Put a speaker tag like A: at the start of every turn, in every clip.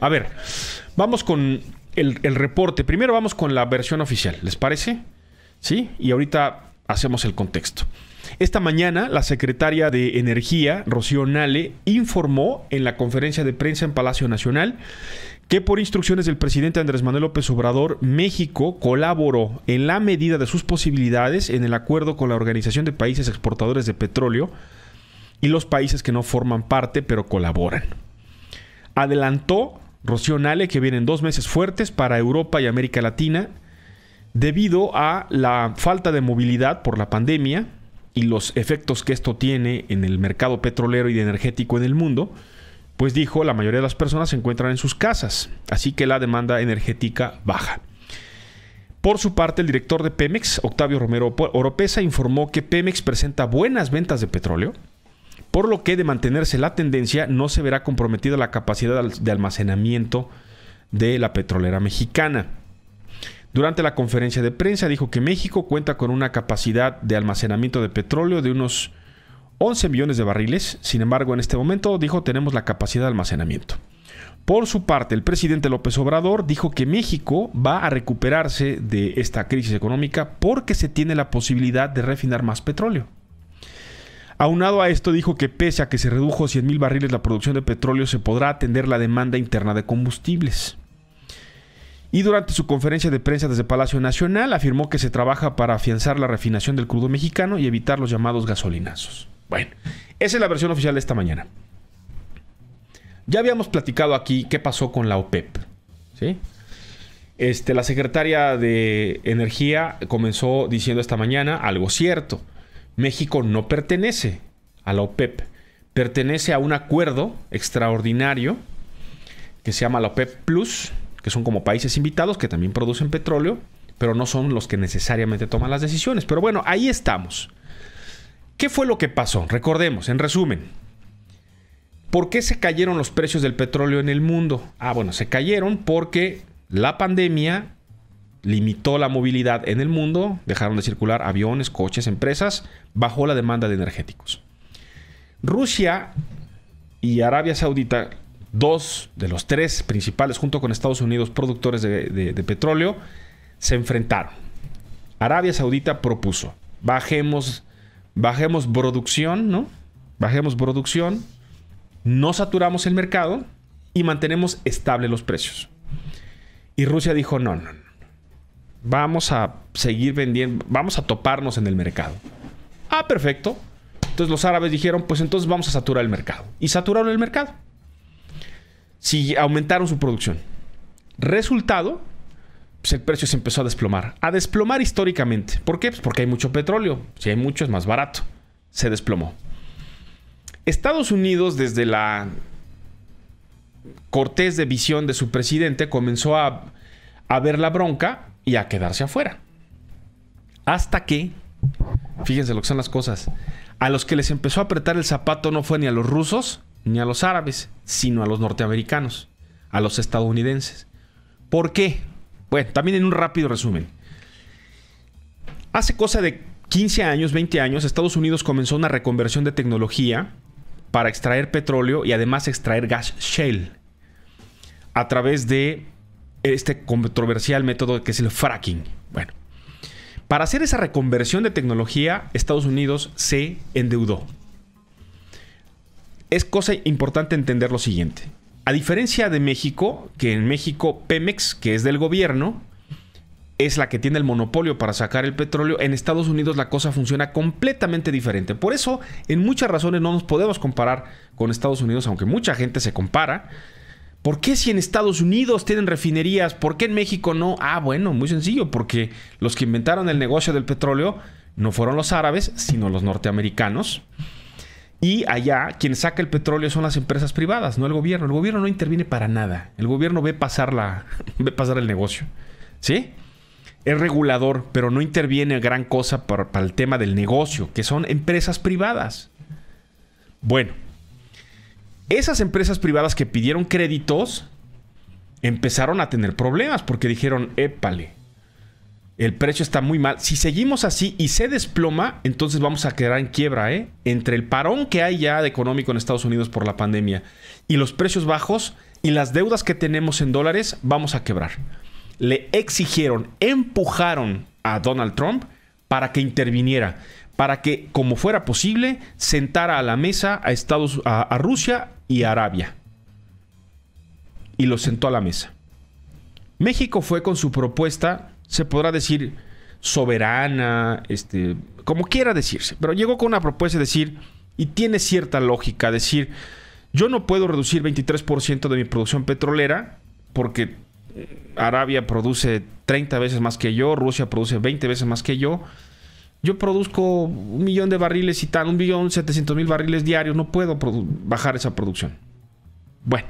A: A ver, vamos con el, reporte. Primero vamos con la versión oficial, ¿les parece? Sí, y ahorita hacemos el contexto. Esta mañana, la secretaria de Energía, Rocío Nale, informó en la conferencia de prensa en Palacio Nacional que por instrucciones del presidente Andrés Manuel López Obrador, México colaboró en la medida de sus posibilidades en el acuerdo con la Organización de Países Exportadores de Petróleo y los países que no forman parte pero colaboran adelantó Rocío Nale, que vienen dos meses fuertes para Europa y América Latina debido a la falta de movilidad por la pandemia y los efectos que esto tiene en el mercado petrolero y energético en el mundo, pues dijo la mayoría de las personas se encuentran en sus casas, así que la demanda energética baja. Por su parte, el director de Pemex, Octavio Romero Oropesa, informó que Pemex presenta buenas ventas de petróleo, por lo que de mantenerse la tendencia no se verá comprometida la capacidad de almacenamiento de la petrolera mexicana. Durante la conferencia de prensa dijo que México cuenta con una capacidad de almacenamiento de petróleo de unos 11 millones de barriles, sin embargo en este momento dijo tenemos la capacidad de almacenamiento. Por su parte, el presidente López Obrador dijo que México va a recuperarse de esta crisis económica porque se tiene la posibilidad de refinar más petróleo. Aunado a esto, dijo que pese a que se redujo 100.000 barriles la producción de petróleo, se podrá atender la demanda interna de combustibles. Y durante su conferencia de prensa desde Palacio Nacional afirmó que se trabaja para afianzar la refinación del crudo mexicano y evitar los llamados gasolinazos. Bueno, esa es la versión oficial de esta mañana. Ya habíamos platicado aquí qué pasó con la OPEP. E este, la secretaria de Energía comenzó diciendo esta mañana algo cierto. México no pertenece a la OPEP, pertenece a un acuerdo extraordinario que se llama la OPEP Plus, que son como países invitados que también producen petróleo, pero no son los que necesariamente toman las decisiones. Pero bueno, ahí estamos. ¿Qué fue lo que pasó? Recordemos, en resumen, ¿por qué se cayeron los precios del petróleo en el mundo? Ah, bueno, se cayeron porque la pandemia limitó la movilidad en el mundo, dejaron de circular aviones, coches, empresas, bajó la demanda de energéticos. Rusia y Arabia Saudita, dos de los tres principales, junto con Estados Unidos, productores de, petróleo, se enfrentaron. Arabia Saudita propuso, bajemos, bajemos producción, ¿no? Bajemos producción, no saturamos el mercado y mantenemos estable los precios. Y Rusia dijo, no, no, no vamos a seguir vendiendo, vamos a toparnos en el mercado. Ah, perfecto. Entonces los árabes dijeron, pues entonces vamos a saturar el mercado. Y saturaron el mercado. Si aumentaron su producción. Resultado, pues el precio se empezó a desplomar. A desplomar históricamente. ¿Por qué? Pues porque hay mucho petróleo. Si hay mucho es más barato. Se desplomó. Estados Unidos desde la cortés de visión de su presidente comenzó a, a ver la bronca y a quedarse afuera. Hasta que, fíjense lo que son las cosas, a los que les empezó a apretar el zapato no fue ni a los rusos ni a los árabes, sino a los norteamericanos, a los estadounidenses. ¿Por qué? Bueno, también en un rápido resumen. Hace cosa de 15 años, 20 años, Estados Unidos comenzó una reconversión de tecnología para extraer petróleo y además extraer gas shale a través de este controversial método que es el fracking. Bueno, para hacer esa reconversión de tecnología, Estados Unidos se endeudó. Es cosa importante entender lo siguiente. A diferencia de México, que en México Pemex, que es del gobierno, es la que tiene el monopolio para sacar el petróleo, en Estados Unidos la cosa funciona completamente diferente. Por eso, en muchas razones no nos podemos comparar con Estados Unidos, aunque mucha gente se compara ¿Por qué si en Estados Unidos tienen refinerías, por qué en México no? Ah, bueno, muy sencillo, porque los que inventaron el negocio del petróleo no fueron los árabes, sino los norteamericanos. Y allá quien saca el petróleo son las empresas privadas, no el gobierno. El gobierno no interviene para nada. El gobierno ve pasar, la, ve pasar el negocio. ¿Sí? Es regulador, pero no interviene gran cosa para, para el tema del negocio, que son empresas privadas. Bueno, esas empresas privadas que pidieron créditos empezaron a tener problemas porque dijeron, épale, el precio está muy mal. Si seguimos así y se desploma, entonces vamos a quedar en quiebra, ¿eh? Entre el parón que hay ya de económico en Estados Unidos por la pandemia y los precios bajos y las deudas que tenemos en dólares, vamos a quebrar. Le exigieron, empujaron a Donald Trump para que interviniera, para que, como fuera posible, sentara a la mesa a, Estados, a Rusia y Arabia. Y lo sentó a la mesa. México fue con su propuesta, se podrá decir soberana, este, como quiera decirse, pero llegó con una propuesta decir, y tiene cierta lógica, decir, yo no puedo reducir 23% de mi producción petrolera porque eh, Arabia produce 30 veces más que yo, Rusia produce 20 veces más que yo, yo produzco un millón de barriles y tal, un millón setecientos mil barriles diarios, no puedo bajar esa producción. Bueno,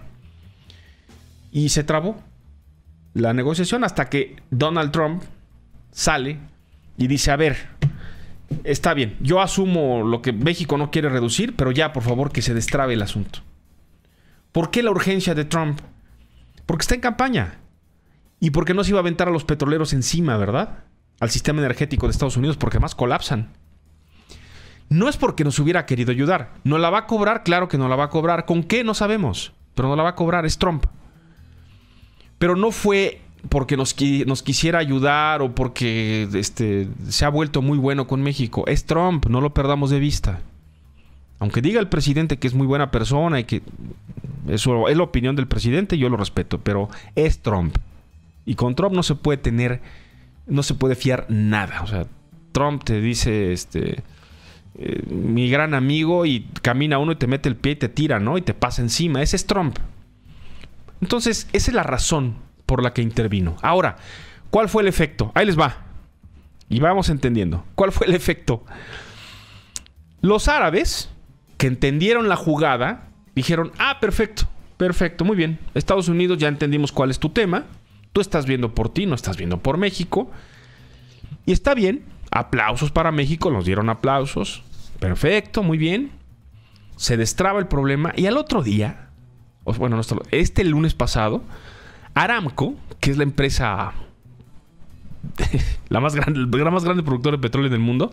A: y se trabó la negociación hasta que Donald Trump sale y dice, a ver, está bien, yo asumo lo que México no quiere reducir, pero ya por favor que se destrabe el asunto. ¿Por qué la urgencia de Trump? Porque está en campaña y porque no se iba a aventar a los petroleros encima, ¿verdad? al sistema energético de Estados Unidos porque más colapsan. No es porque nos hubiera querido ayudar. ¿No la va a cobrar? Claro que no la va a cobrar. ¿Con qué? No sabemos. Pero no la va a cobrar. Es Trump. Pero no fue porque nos, nos quisiera ayudar o porque este, se ha vuelto muy bueno con México. Es Trump. No lo perdamos de vista. Aunque diga el presidente que es muy buena persona y que eso es la opinión del presidente, yo lo respeto. Pero es Trump. Y con Trump no se puede tener no se puede fiar nada. O sea, Trump te dice, este, eh, mi gran amigo, y camina uno y te mete el pie y te tira, ¿no? Y te pasa encima. Ese es Trump. Entonces, esa es la razón por la que intervino. Ahora, ¿cuál fue el efecto? Ahí les va. Y vamos entendiendo. ¿Cuál fue el efecto? Los árabes, que entendieron la jugada, dijeron, ah, perfecto, perfecto, muy bien. Estados Unidos, ya entendimos cuál es tu tema. Tú estás viendo por ti, no estás viendo por México. Y está bien, aplausos para México, nos dieron aplausos. Perfecto, muy bien. Se destraba el problema y al otro día, bueno, este lunes pasado, Aramco, que es la empresa, la más grande, la más grande productor de petróleo del mundo,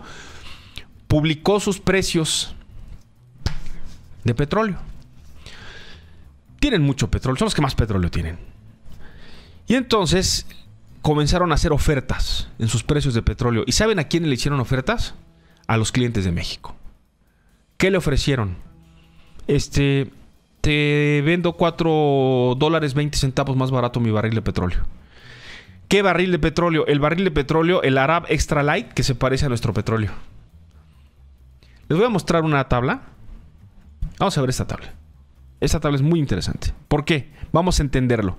A: publicó sus precios de petróleo. Tienen mucho petróleo, son los que más petróleo tienen. Y entonces comenzaron a hacer ofertas en sus precios de petróleo. ¿Y saben a quién le hicieron ofertas? A los clientes de México. ¿Qué le ofrecieron? Este, te vendo 4 dólares 20 centavos más barato mi barril de petróleo. ¿Qué barril de petróleo? El barril de petróleo, el Arab Extra Light, que se parece a nuestro petróleo. Les voy a mostrar una tabla. Vamos a ver esta tabla. Esta tabla es muy interesante. ¿Por qué? Vamos a entenderlo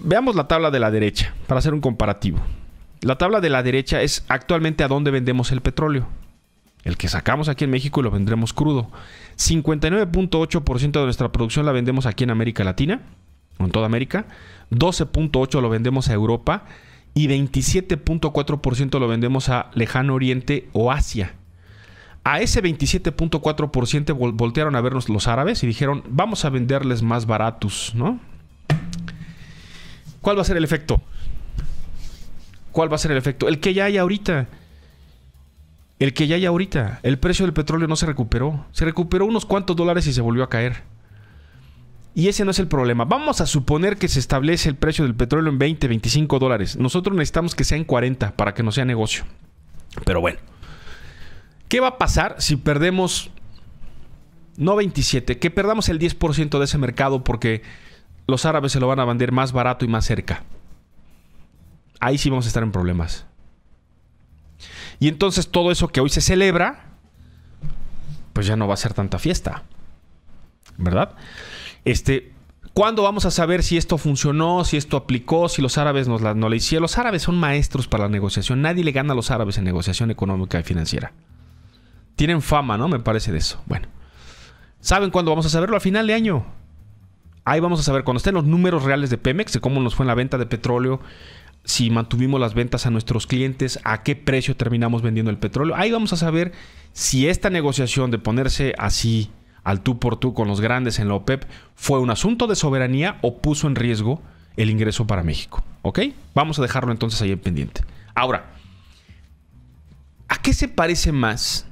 A: veamos la tabla de la derecha para hacer un comparativo. La tabla de la derecha es actualmente a dónde vendemos el petróleo. El que sacamos aquí en México lo vendremos crudo. 59.8% de nuestra producción la vendemos aquí en América Latina, en toda América. 12.8% lo vendemos a Europa y 27.4% lo vendemos a Lejano Oriente o Asia. A ese 27.4% voltearon a vernos los árabes y dijeron, vamos a venderles más baratos, ¿no? ¿Cuál va a ser el efecto? ¿Cuál va a ser el efecto? El que ya hay ahorita. El que ya hay ahorita. El precio del petróleo no se recuperó. Se recuperó unos cuantos dólares y se volvió a caer. Y ese no es el problema. Vamos a suponer que se establece el precio del petróleo en 20, 25 dólares. Nosotros necesitamos que sea en 40 para que no sea negocio. Pero bueno. ¿Qué va a pasar si perdemos, no 27, que perdamos el 10% de ese mercado porque los árabes se lo van a vender más barato y más cerca. Ahí sí vamos a estar en problemas. Y entonces todo eso que hoy se celebra, pues ya no va a ser tanta fiesta. ¿Verdad? Este, ¿Cuándo vamos a saber si esto funcionó, si esto aplicó, si los árabes nos la, no le hicieron? Los árabes son maestros para la negociación. Nadie le gana a los árabes en negociación económica y financiera. Tienen fama, ¿no? Me parece de eso. Bueno. ¿Saben cuándo vamos a saberlo? A final de año. Ahí vamos a saber, cuando estén los números reales de Pemex, de cómo nos fue en la venta de petróleo, si mantuvimos las ventas a nuestros clientes, a qué precio terminamos vendiendo el petróleo. Ahí vamos a saber si esta negociación de ponerse así al tú por tú con los grandes en la OPEP fue un asunto de soberanía o puso en riesgo el ingreso para México. ¿Ok? Vamos a dejarlo entonces ahí en pendiente. Ahora, ¿a qué se parece más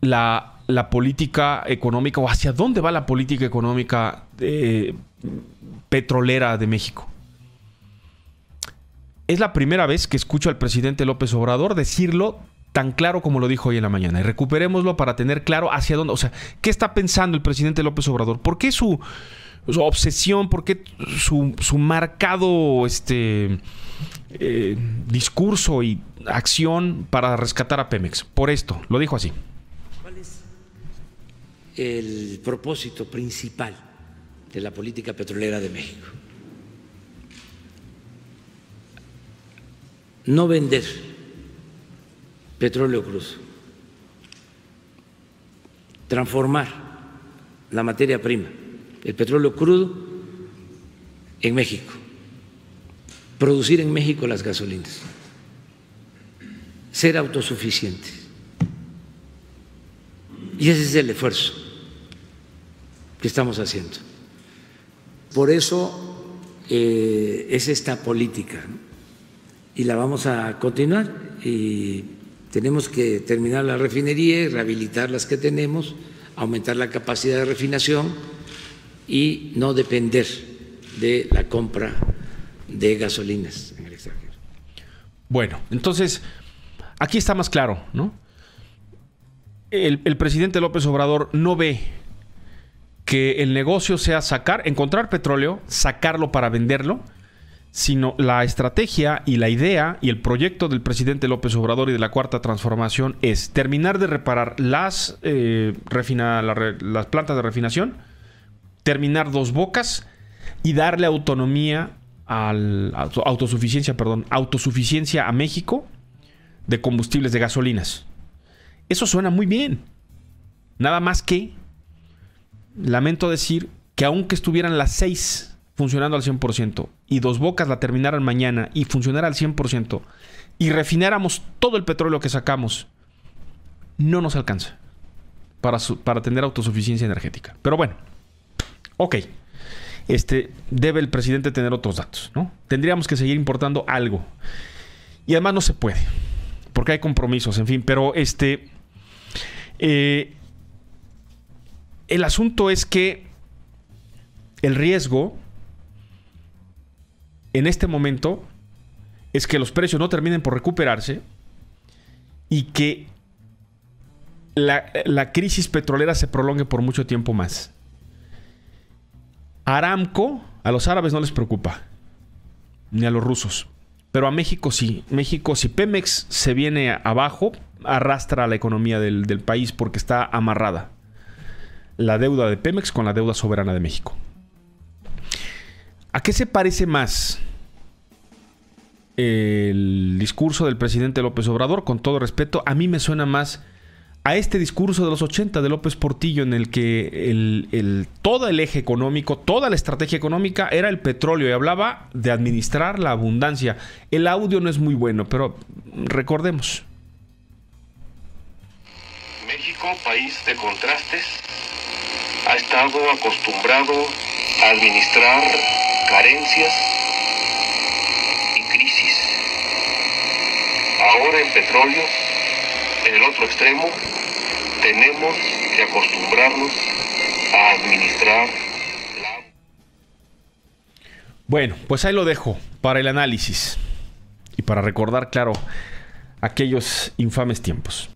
A: la la política económica o hacia dónde va la política económica eh, petrolera de México. Es la primera vez que escucho al presidente López Obrador decirlo tan claro como lo dijo hoy en la mañana. Y recuperémoslo para tener claro hacia dónde, o sea, qué está pensando el presidente López Obrador. ¿Por qué su, obsesión, por qué su, marcado este, eh, discurso y acción para rescatar a Pemex? Por esto, lo dijo así
B: el propósito principal de la política petrolera de México. No vender petróleo crudo transformar la materia prima, el petróleo crudo, en México, producir en México las gasolinas, ser autosuficientes. Y ese es el esfuerzo estamos haciendo. Por eso eh, es esta política y la vamos a continuar y tenemos que terminar la refinería y rehabilitar las que tenemos, aumentar la capacidad de refinación y no depender de la compra de gasolinas en el extranjero.
A: Bueno, entonces aquí está más claro, ¿no? El, el presidente López Obrador no ve que el negocio sea sacar, encontrar petróleo, sacarlo para venderlo, sino la estrategia y la idea y el proyecto del presidente López Obrador y de la Cuarta Transformación es terminar de reparar las, eh, refina, las plantas de refinación, terminar dos bocas y darle autonomía al autosuficiencia, perdón, autosuficiencia a México de combustibles de gasolinas. Eso suena muy bien. Nada más que lamento decir que aunque estuvieran las seis funcionando al 100% y Dos Bocas la terminaran mañana y funcionara al 100% y refináramos todo el petróleo que sacamos, no nos alcanza para, para tener autosuficiencia energética. Pero bueno, ok. Este, debe el presidente tener otros datos, ¿no? Tendríamos que seguir importando algo. Y además no se puede, porque hay compromisos, en fin, pero este... Eh, el asunto es que el riesgo en este momento es que los precios no terminen por recuperarse y que la, crisis petrolera se prolongue por mucho tiempo más. Aramco a los árabes no les preocupa, ni a los rusos, pero a México sí. México, si Pemex se viene abajo, arrastra la economía del país porque está amarrada la deuda de Pemex con la deuda soberana de México. ¿A qué se parece más el discurso del presidente López Obrador? Con todo respeto, a mí me suena más a este discurso de los 80 de López Portillo en el que todo el eje económico, toda la estrategia económica era el petróleo y hablaba de administrar la abundancia. El audio no es muy bueno, pero recordemos. México, país de contrastes, ha estado acostumbrado a administrar carencias y crisis. Ahora en petróleo, en el otro extremo,
B: tenemos que acostumbrarnos a administrar la...
A: Bueno, pues ahí lo dejo para el análisis y para recordar, claro, aquellos infames tiempos.